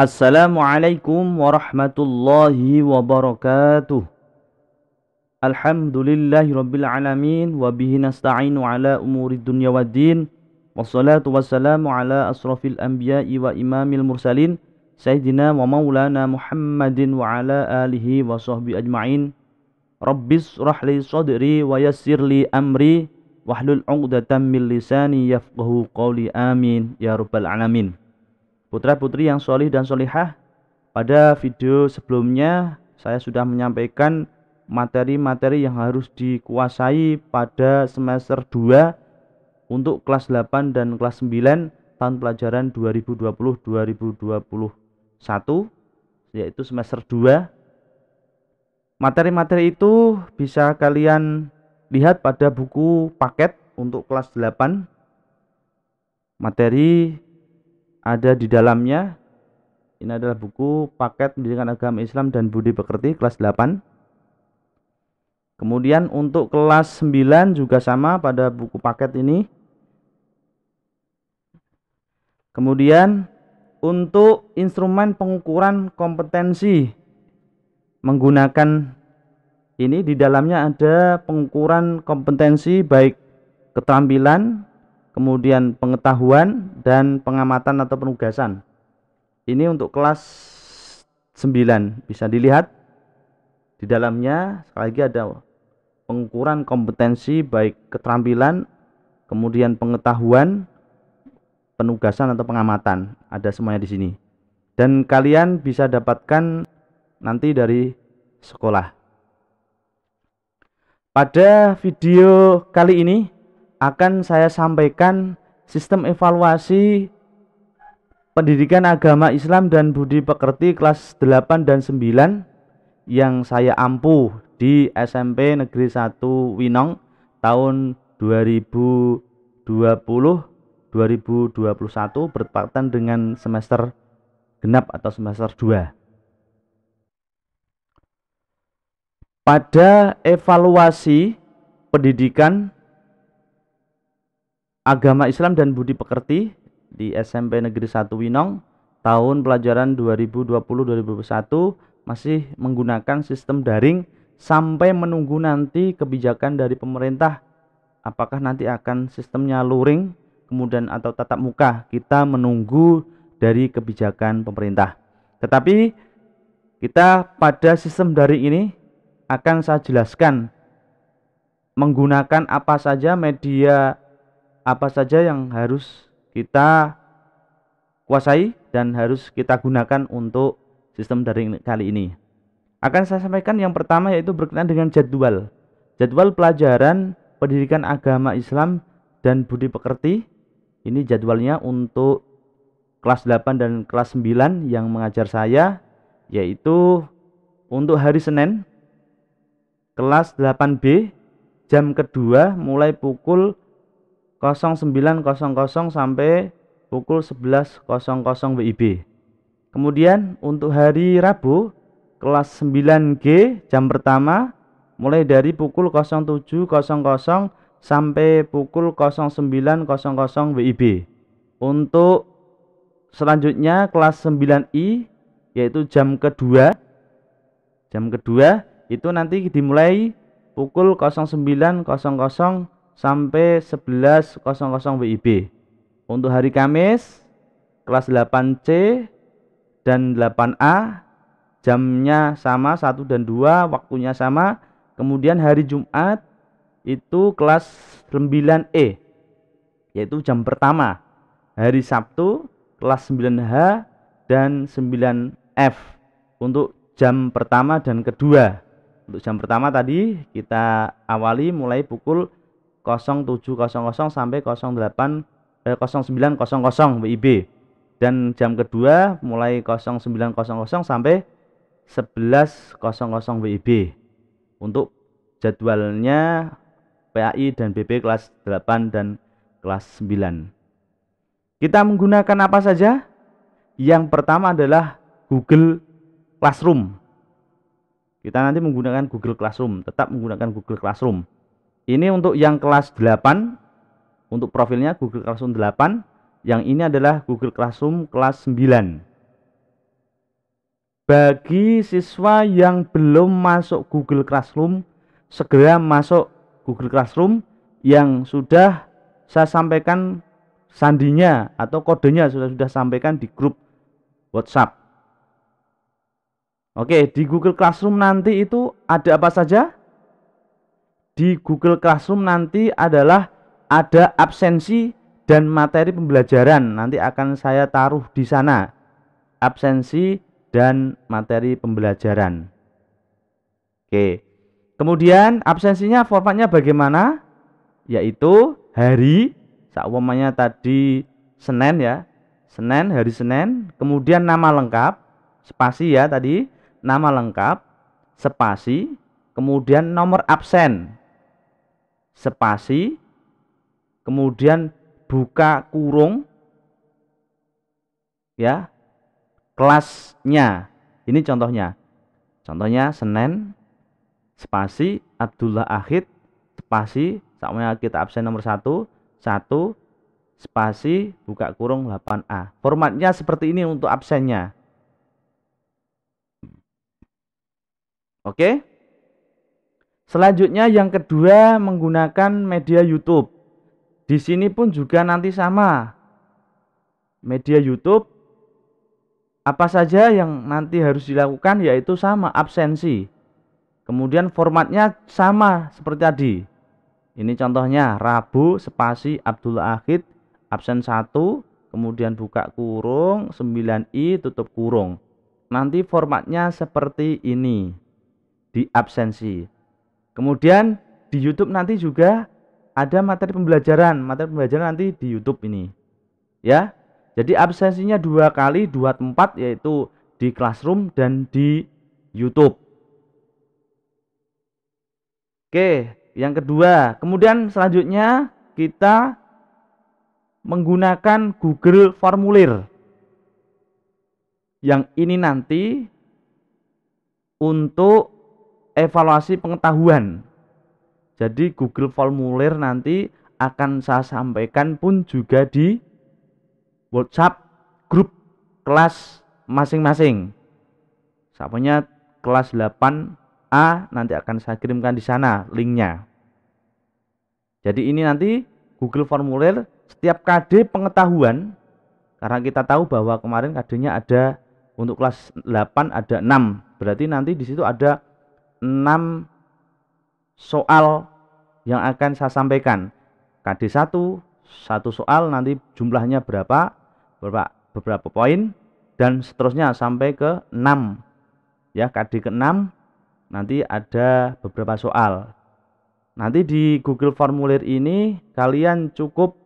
Assalamualaikum warahmatullahi wabarakatuh. Alhamdulillahi rabbil alamin wa bihi nasta'inu ala umuri dunya waddin. Wassalatu wassalamu ala asrafil anbiya'i wa imamil mursalin Sayyidina wa maulana Muhammadin wa ala alihi wa sahbihi ajma'in. Rabbis rahli sadri wa yassirli amri wahlul 'uqdatam min lisani yafqahu qawli amin ya rabbal alamin putra-putri yang solih dan solihah. Pada video sebelumnya saya sudah menyampaikan materi-materi yang harus dikuasai pada semester 2 untuk kelas 8 dan kelas 9 tahun pelajaran 2020-2021 yaitu semester 2 Materi-materi itu bisa kalian lihat pada buku paket untuk kelas 8. Materi ada di dalamnya ini adalah buku paket pendidikan agama Islam dan budi pekerti kelas 8 kemudian untuk kelas 9 juga sama pada buku paket ini kemudian untuk instrumen pengukuran kompetensi menggunakan ini di dalamnya ada pengukuran kompetensi baik keterampilan kemudian pengetahuan dan pengamatan atau penugasan. Ini untuk kelas 9 bisa dilihat di dalamnya sekali lagi ada pengukuran kompetensi baik keterampilan, kemudian pengetahuan, penugasan atau pengamatan. Ada semuanya di sini. Dan kalian bisa dapatkan nanti dari sekolah. Pada video kali ini akan saya sampaikan sistem evaluasi pendidikan agama Islam dan budi pekerti kelas 8 dan 9 yang saya ampuh di SMP Negeri 1 Winong tahun 2020 2021 bertepatan dengan semester genap atau semester 2. Pada evaluasi pendidikan Agama Islam dan Budi Pekerti di SMP Negeri 1 Winong tahun pelajaran 2020-2021 masih menggunakan sistem daring sampai menunggu nanti kebijakan dari pemerintah apakah nanti akan sistemnya luring kemudian atau tatap muka kita menunggu dari kebijakan pemerintah tetapi kita pada sistem daring ini akan saya jelaskan menggunakan apa saja media apa saja yang harus kita kuasai dan harus kita gunakan untuk sistem daring kali ini. Akan saya sampaikan yang pertama yaitu berkenaan dengan jadwal. Jadwal pelajaran pendidikan agama Islam dan budi pekerti. Ini jadwalnya untuk kelas 8 dan kelas 9 yang mengajar saya yaitu untuk hari Senin kelas 8B jam kedua mulai pukul 09.00 sampai pukul 11.00 WIB. Kemudian untuk hari Rabu kelas 9G jam pertama mulai dari pukul 07.00 sampai pukul 09.00 WIB. Untuk selanjutnya kelas 9I yaitu jam kedua jam kedua itu nanti dimulai pukul 09.00 sampai 11.00 WIB. Untuk hari Kamis kelas 8C dan 8A jamnya sama 1 dan 2, waktunya sama. Kemudian hari Jumat itu kelas 9E yaitu jam pertama. Hari Sabtu kelas 9H dan 9F untuk jam pertama dan kedua. Untuk jam pertama tadi kita awali mulai pukul 07.00 sampai 08 eh, 09.00 WIB dan jam kedua mulai 09.00 sampai 11.00 WIB untuk jadwalnya PAI dan BP kelas 8 dan kelas 9 kita menggunakan apa saja yang pertama adalah Google Classroom kita nanti menggunakan Google Classroom tetap menggunakan Google Classroom ini untuk yang kelas 8 untuk profilnya Google Classroom 8, yang ini adalah Google Classroom kelas 9. Bagi siswa yang belum masuk Google Classroom, segera masuk Google Classroom yang sudah saya sampaikan sandinya atau kodenya sudah sudah sampaikan di grup WhatsApp. Oke, di Google Classroom nanti itu ada apa saja? di Google Classroom nanti adalah ada absensi dan materi pembelajaran. Nanti akan saya taruh di sana. Absensi dan materi pembelajaran. Oke. Kemudian absensinya formatnya bagaimana? Yaitu hari, seumpamanya tadi Senin ya. Senin, hari Senin, kemudian nama lengkap, spasi ya tadi, nama lengkap, spasi, kemudian nomor absen spasi kemudian buka kurung ya kelasnya ini contohnya contohnya Senin spasi Abdullah Ahid spasi sama kita absen nomor satu 1 spasi buka kurung 8A. Formatnya seperti ini untuk absennya. Oke. Okay? Selanjutnya yang kedua menggunakan media YouTube. Di sini pun juga nanti sama. Media YouTube apa saja yang nanti harus dilakukan yaitu sama absensi. Kemudian formatnya sama seperti tadi. Ini contohnya Rabu spasi Abdul Akhid absen 1, kemudian buka kurung 9i tutup kurung. Nanti formatnya seperti ini di absensi. Kemudian di YouTube nanti juga ada materi pembelajaran, materi pembelajaran nanti di YouTube ini. Ya. Jadi absensinya dua kali dua tempat yaitu di classroom dan di YouTube. Oke, yang kedua. Kemudian selanjutnya kita menggunakan Google Formulir. Yang ini nanti untuk evaluasi pengetahuan. Jadi Google Formulir nanti akan saya sampaikan pun juga di WhatsApp grup kelas masing-masing. Saya kelas 8A nanti akan saya kirimkan di sana linknya. Jadi ini nanti Google Formulir setiap KD pengetahuan karena kita tahu bahwa kemarin KD-nya ada untuk kelas 8 ada 6. Berarti nanti di situ ada 6 soal yang akan saya sampaikan. KD1 satu soal nanti jumlahnya berapa, berapa beberapa poin dan seterusnya sampai ke 6. Ya, KD ke-6 nanti ada beberapa soal. Nanti di Google formulir ini kalian cukup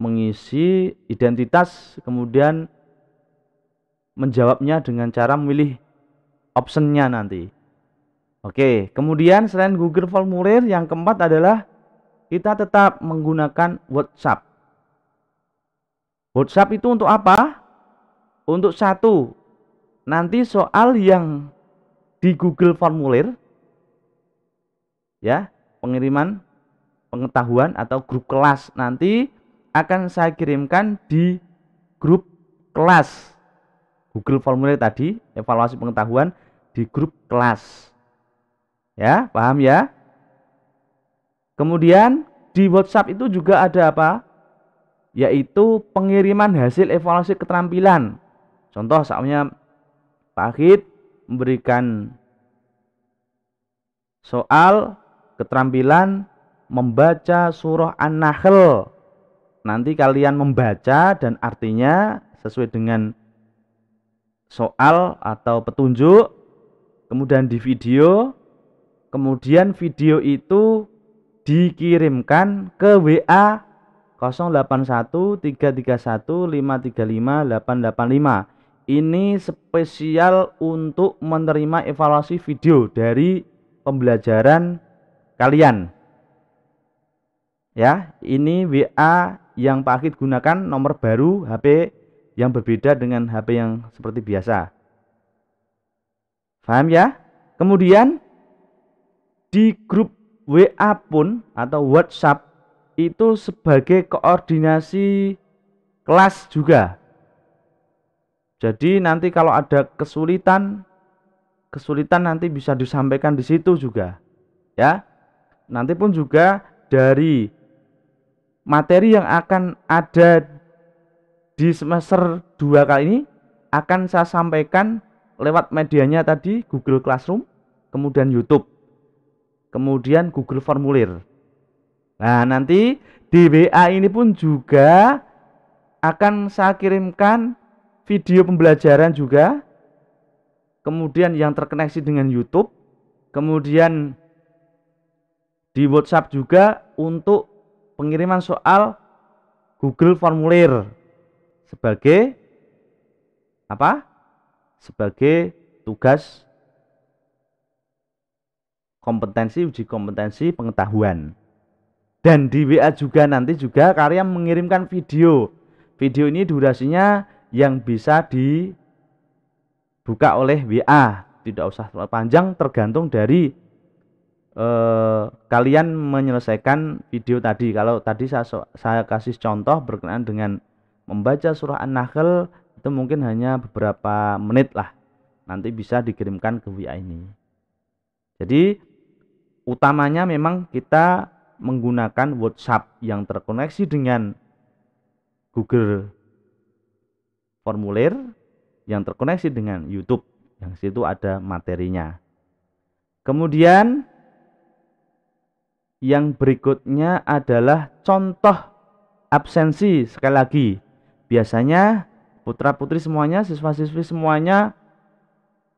mengisi identitas kemudian menjawabnya dengan cara memilih optionnya nanti Oke, kemudian selain Google Formulir, yang keempat adalah kita tetap menggunakan WhatsApp. WhatsApp itu untuk apa? Untuk satu, nanti soal yang di Google Formulir, ya, pengiriman pengetahuan atau grup kelas nanti akan saya kirimkan di grup kelas Google Formulir tadi, evaluasi pengetahuan di grup kelas. Ya, paham ya? Kemudian di WhatsApp itu juga ada apa? Yaitu pengiriman hasil evaluasi keterampilan. Contoh misalnya Pakit memberikan soal keterampilan membaca surah An-Nahl. Nanti kalian membaca dan artinya sesuai dengan soal atau petunjuk kemudian di video Kemudian video itu dikirimkan ke WA 081331535885. Ini spesial untuk menerima evaluasi video dari pembelajaran kalian. Ya, ini WA yang Pak Akid gunakan nomor baru HP yang berbeda dengan HP yang seperti biasa. Paham ya? Kemudian di grup WA pun atau WhatsApp itu sebagai koordinasi kelas juga. Jadi nanti kalau ada kesulitan kesulitan nanti bisa disampaikan di situ juga. Ya. Nanti pun juga dari materi yang akan ada di semester 2 kali ini akan saya sampaikan lewat medianya tadi Google Classroom, kemudian YouTube kemudian Google Formulir. Nah, nanti di WA ini pun juga akan saya kirimkan video pembelajaran juga. Kemudian yang terkoneksi dengan YouTube, kemudian di WhatsApp juga untuk pengiriman soal Google Formulir sebagai apa? Sebagai tugas kompetensi, uji kompetensi, pengetahuan. Dan di WA juga nanti juga kalian mengirimkan video. Video ini durasinya yang bisa dibuka oleh WA, tidak usah panjang tergantung dari eh, kalian menyelesaikan video tadi. Kalau tadi saya saya kasih contoh berkenaan dengan membaca surah An-Nahl itu mungkin hanya beberapa menit lah. Nanti bisa dikirimkan ke WA ini. Jadi utamanya memang kita menggunakan WhatsApp yang terkoneksi dengan Google formulir yang terkoneksi dengan YouTube yang situ ada materinya. Kemudian yang berikutnya adalah contoh absensi sekali lagi. Biasanya putra-putri semuanya, siswa-siswi semuanya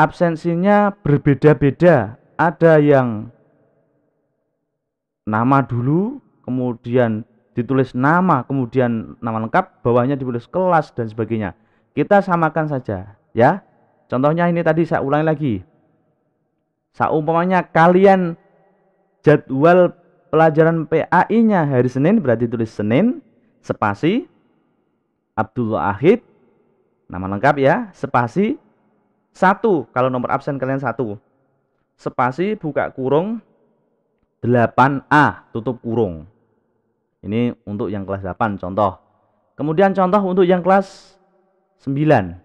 absensinya berbeda-beda. Ada yang nama dulu, kemudian ditulis nama, kemudian nama lengkap, bawahnya ditulis kelas dan sebagainya. Kita samakan saja, ya. Contohnya ini tadi saya ulangi lagi. Seumpamanya kalian jadwal pelajaran PAI-nya hari Senin berarti tulis Senin spasi Abdullah Ahid nama lengkap ya spasi satu kalau nomor absen kalian satu spasi buka kurung 8A tutup kurung. Ini untuk yang kelas 8 contoh. Kemudian contoh untuk yang kelas 9.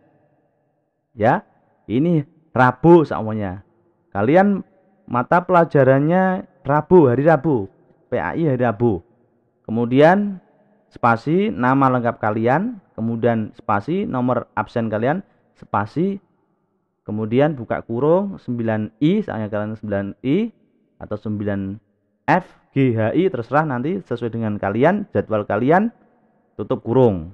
Ya. Ini Rabu semuanya. Kalian mata pelajarannya Rabu, hari Rabu. PAI hari Rabu. Kemudian spasi nama lengkap kalian, kemudian spasi nomor absen kalian, spasi kemudian buka kurung 9i, saya kalian 9i atau 9 F, G, H, I terserah nanti sesuai dengan kalian, jadwal kalian, tutup kurung.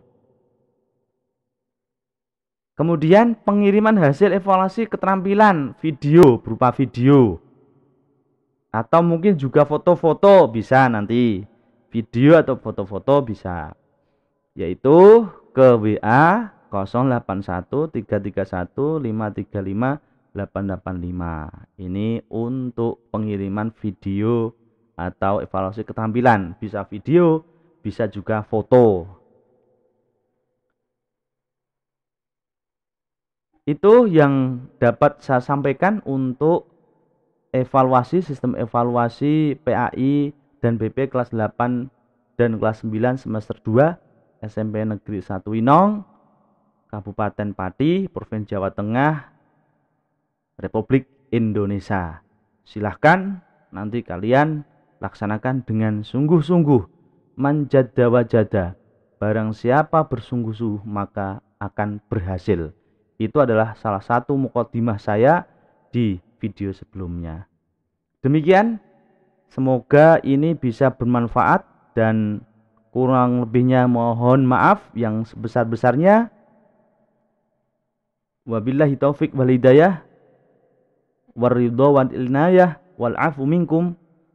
Kemudian pengiriman hasil evaluasi keterampilan video berupa video atau mungkin juga foto-foto bisa nanti video atau foto-foto bisa yaitu ke WA 081331535885 ini untuk pengiriman video atau evaluasi ketampilan, bisa video, bisa juga foto. Itu yang dapat saya sampaikan untuk evaluasi sistem evaluasi PAI dan BP kelas 8 dan kelas 9 semester 2 SMP Negeri 1 Winong Kabupaten Pati Provinsi Jawa Tengah Republik Indonesia silahkan nanti kalian laksanakan dengan sungguh-sungguh manjada wajada barang siapa bersungguh-sungguh maka akan berhasil itu adalah salah satu mukodimah saya di video sebelumnya demikian semoga ini bisa bermanfaat dan kurang lebihnya mohon maaf yang sebesar-besarnya wabillahi taufik wal hidayah waridho wal inayah wal afu minkum